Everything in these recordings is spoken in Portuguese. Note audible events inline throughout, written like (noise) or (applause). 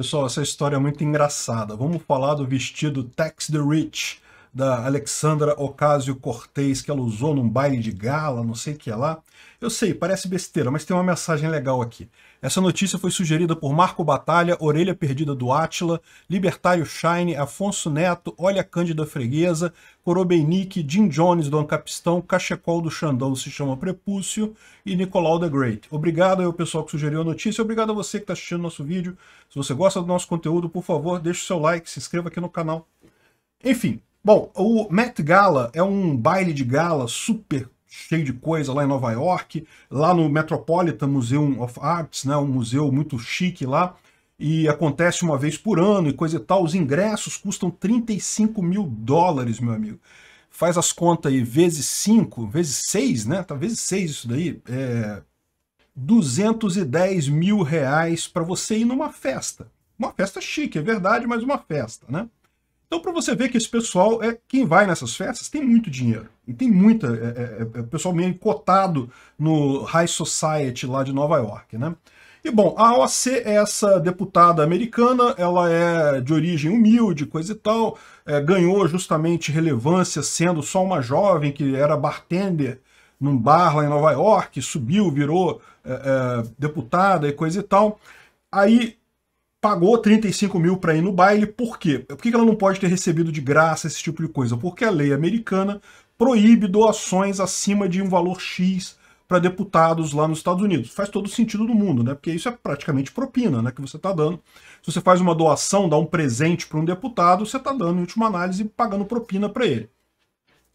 Pessoal, essa história é muito engraçada. Vamos falar do vestido Tax the Rich da Alexandra Ocasio Cortez que ela usou num baile de gala, não sei o que é lá. Eu sei, parece besteira, mas tem uma mensagem legal aqui. Essa notícia foi sugerida por Marco Batalha, Orelha Perdida do Átila, Libertário Shine, Afonso Neto, Olha Cândida Freguesa, Corobeinique, Jim Jones do Ancapistão, Cachecol do Xandão se chama Prepúcio e Nicolau the Great. Obrigado ao pessoal que sugeriu a notícia, obrigado a você que está assistindo nosso vídeo. Se você gosta do nosso conteúdo, por favor, deixe o seu like, se inscreva aqui no canal. Enfim, Bom, o Met Gala é um baile de gala super cheio de coisa lá em Nova York, lá no Metropolitan Museum of Arts, né, um museu muito chique lá, e acontece uma vez por ano e coisa e tal. Os ingressos custam 35 mil dólares, meu amigo. Faz as contas aí, vezes 5, vezes 6, né? Tá vezes 6 isso daí. É 210 mil reais para você ir numa festa. Uma festa chique, é verdade, mas uma festa, né? Então, para você ver que esse pessoal, é quem vai nessas festas, tem muito dinheiro. E tem muita. É, é, é, é pessoal meio cotado no High Society lá de Nova York, né? E bom, a OAC é essa deputada americana, ela é de origem humilde, coisa e tal, é, ganhou justamente relevância sendo só uma jovem que era bartender num bar lá em Nova York, subiu, virou é, é, deputada e coisa e tal. Aí pagou 35 mil para ir no baile, por quê? Por que ela não pode ter recebido de graça esse tipo de coisa? Porque a lei americana proíbe doações acima de um valor X para deputados lá nos Estados Unidos. Faz todo sentido do mundo, né? Porque isso é praticamente propina, né? Que você está dando. Se você faz uma doação, dá um presente para um deputado, você está dando, em última análise, pagando propina para ele.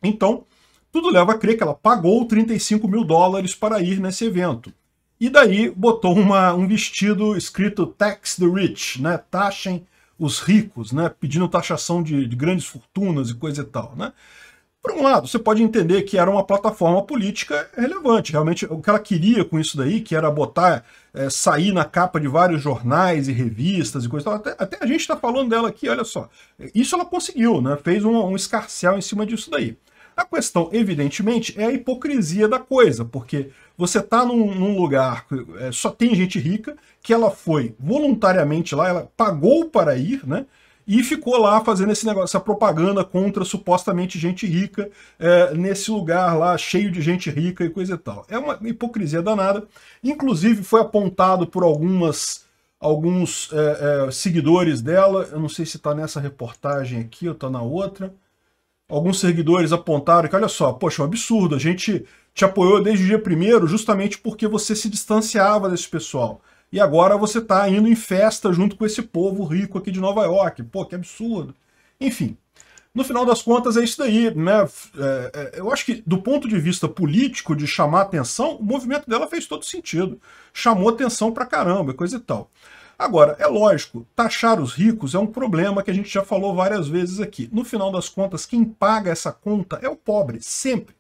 Então, tudo leva a crer que ela pagou 35 mil dólares para ir nesse evento. E daí botou uma, um vestido escrito Tax the Rich, né? Taxem os ricos, né? Pedindo taxação de, de grandes fortunas e coisa e tal, né? Por um lado, você pode entender que era uma plataforma política relevante. Realmente, o que ela queria com isso daí, que era botar, é, sair na capa de vários jornais e revistas e coisa até, até a gente está falando dela aqui, olha só. Isso ela conseguiu, né? fez um, um escarcel em cima disso daí. A questão, evidentemente, é a hipocrisia da coisa, porque você está num, num, lugar é, só tem gente rica, que ela foi voluntariamente lá, ela pagou para ir, né? E ficou lá fazendo esse negócio, essa propaganda contra supostamente gente rica, é, nesse lugar lá cheio de gente rica e coisa e tal. É uma hipocrisia danada. Inclusive foi apontado por algumas alguns é, é, seguidores dela, eu não sei se está nessa reportagem aqui ou está na outra, alguns seguidores apontaram que, olha só, poxa, é um absurdo, a gente te apoiou desde o dia primeiro justamente porque você se distanciava desse pessoal. E agora você está indo em festa junto com esse povo rico aqui de Nova York. Pô, que absurdo. Enfim, no final das contas é isso daí, né? É, é, eu acho que do ponto de vista político de chamar atenção, o movimento dela fez todo sentido. Chamou atenção pra caramba, coisa e tal. Agora, é lógico, taxar os ricos é um problema que a gente já falou várias vezes aqui. No final das contas, quem paga essa conta é o pobre, sempre.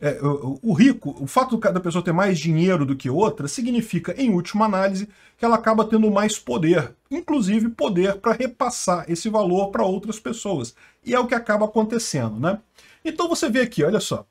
É, o, o rico, o fato da pessoa ter mais dinheiro do que outra, significa, em última análise, que ela acaba tendo mais poder, inclusive poder para repassar esse valor para outras pessoas. E é o que acaba acontecendo, né? Então você vê aqui, olha só.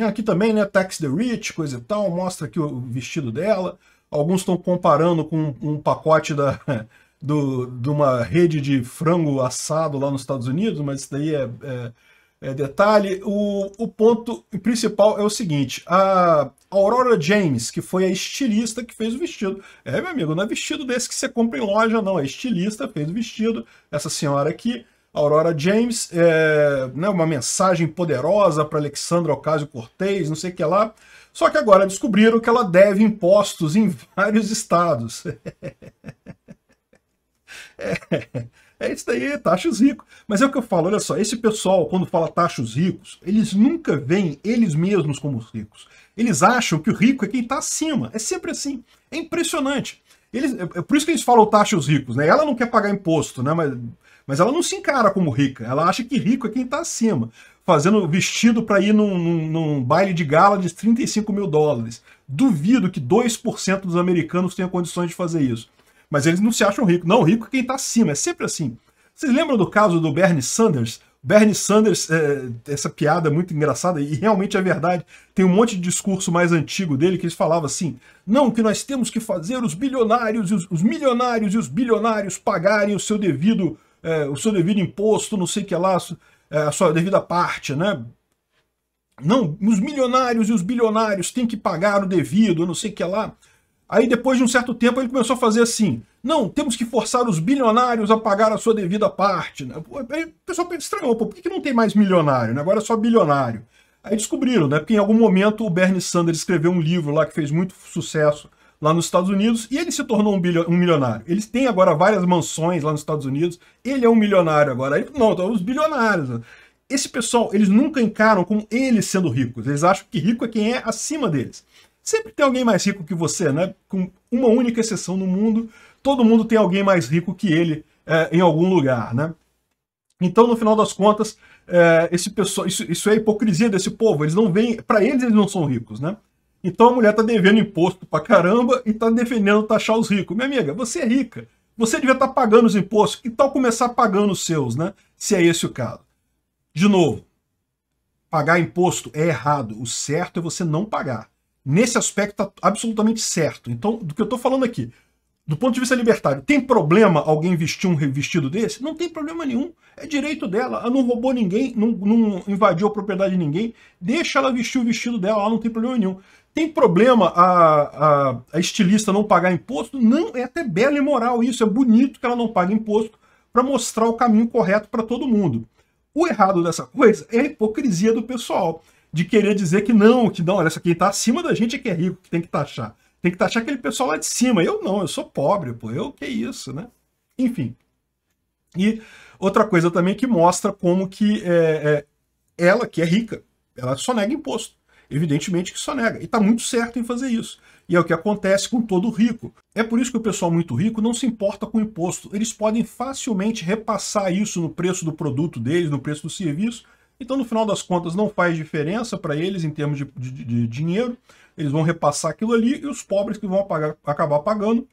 aqui também, né, Tax the Rich, coisa e tal, mostra aqui o vestido dela. Alguns estão comparando com um pacote da, (laughs) do, de uma rede de frango assado lá nos Estados Unidos, mas isso daí é, é é, detalhe. O, o ponto principal é o seguinte: a Aurora James, que foi a estilista que fez o vestido. É, meu amigo, não é vestido desse que você compra em loja, não. A é estilista fez o vestido. Essa senhora aqui, Aurora James, é, né, uma mensagem poderosa para Alexandra Ocasio-Cortez, não sei o que lá. Só que agora descobriram que ela deve impostos em vários estados. (laughs) é. É isso daí, taxa os ricos. Mas é o que eu falo, olha só, esse pessoal, quando fala taxa os ricos, eles nunca veem eles mesmos como os ricos. Eles acham que o rico é quem está acima. É sempre assim. É impressionante. Eles, é, é por isso que eles falam taxa os ricos, né? Ela não quer pagar imposto, né? Mas, mas ela não se encara como rica. Ela acha que rico é quem está acima, fazendo vestido para ir num, num, num, baile de gala de 35 mil dólares. Duvido que 2% dos americanos tenham condições de fazer isso mas eles não se acham ricos. Não, rico é quem está acima, é sempre assim. Vocês lembram do caso do Bernie Sanders? Bernie Sanders, é, essa piada é muito engraçada, e realmente é verdade. Tem um monte de discurso mais antigo dele que eles falava assim: não, que nós temos que fazer os bilionários, os, os milionários e os bilionários pagarem o seu devido, é, o seu devido imposto, não sei o que lá, a é, sua devida parte, né? Não, os milionários e os bilionários têm que pagar o devido, não sei o que lá. Aí depois de um certo tempo ele começou a fazer assim: não, temos que forçar os bilionários a pagar a sua devida parte. Né? Aí o pessoal estranhou, pô, por que, não tem mais milionário? Né? Agora é só bilionário. Aí descobriram, né? Porque em algum momento o Bernie Sanders escreveu um livro lá que fez muito sucesso lá nos Estados Unidos e ele se tornou um, bilio, um milionário. Ele tem agora várias mansões lá nos Estados Unidos, ele é um milionário agora. Aí, não, então, os bilionários. Né? Esse pessoal, eles nunca encaram como eles sendo ricos. Eles acham que rico é quem é acima deles. Sempre tem alguém mais rico que você, né? Com uma única exceção no mundo, todo mundo tem alguém mais rico que ele é, em algum lugar, né? Então, no final das contas, é, esse pessoal, isso, isso é hipocrisia desse povo. Eles não vêm, para eles eles não são ricos, né? Então a mulher tá devendo imposto pra caramba e tá defendendo taxar os ricos. Minha amiga, você é rica. Você devia estar tá pagando os impostos. Que tal começar pagando os seus, né? Se é esse o caso. De novo, pagar imposto é errado. O certo é você não pagar. Nesse aspecto está absolutamente certo. Então, do que eu estou falando aqui, do ponto de vista libertário, tem problema alguém vestir um vestido desse? Não tem problema nenhum. É direito dela. Ela não roubou ninguém, não, não invadiu a propriedade de ninguém. Deixa ela vestir o vestido dela, ela não tem problema nenhum. Tem problema a, a, a estilista não pagar imposto? Não, é até belo e moral isso. É bonito que ela não pague imposto para mostrar o caminho correto para todo mundo. O errado dessa coisa é a hipocrisia do pessoal de querer dizer que não, que não, olha, só quem está acima da gente é que é rico, que tem que taxar. Tem que taxar aquele pessoal lá de cima. Eu não, eu sou pobre, pô, eu que isso, né? Enfim. E outra coisa também que mostra como que é, é, ela, que é rica, ela só nega imposto. Evidentemente que só nega. E está muito certo em fazer isso. E é o que acontece com todo rico. É por isso que o pessoal muito rico não se importa com imposto. Eles podem facilmente repassar isso no preço do produto deles, no preço do serviço, então, no final das contas, não faz diferença para eles em termos de, de, de, dinheiro. Eles vão repassar aquilo ali e os pobres que vão apagar, acabar pagando.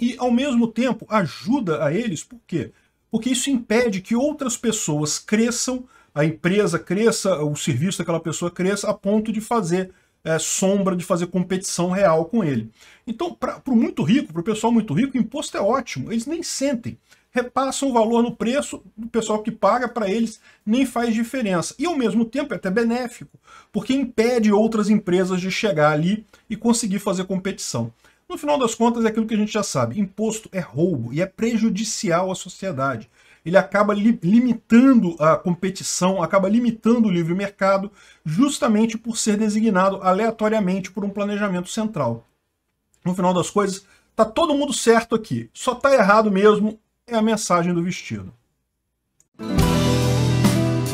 E, ao mesmo tempo, ajuda a eles, por quê? Porque isso impede que outras pessoas cresçam, a empresa cresça, o serviço daquela pessoa cresça, a ponto de fazer é, sombra, de fazer competição real com ele. Então, para o muito rico, para o pessoal muito rico, o imposto é ótimo. Eles nem sentem repassa um valor no preço, do pessoal que paga para eles nem faz diferença. E ao mesmo tempo é até benéfico, porque impede outras empresas de chegar ali e conseguir fazer competição. No final das contas, é aquilo que a gente já sabe: imposto é roubo e é prejudicial à sociedade. Ele acaba li limitando a competição, acaba limitando o livre mercado, justamente por ser designado aleatoriamente por um planejamento central. No final das coisas, tá todo mundo certo aqui. Só tá errado mesmo é a mensagem do vestido.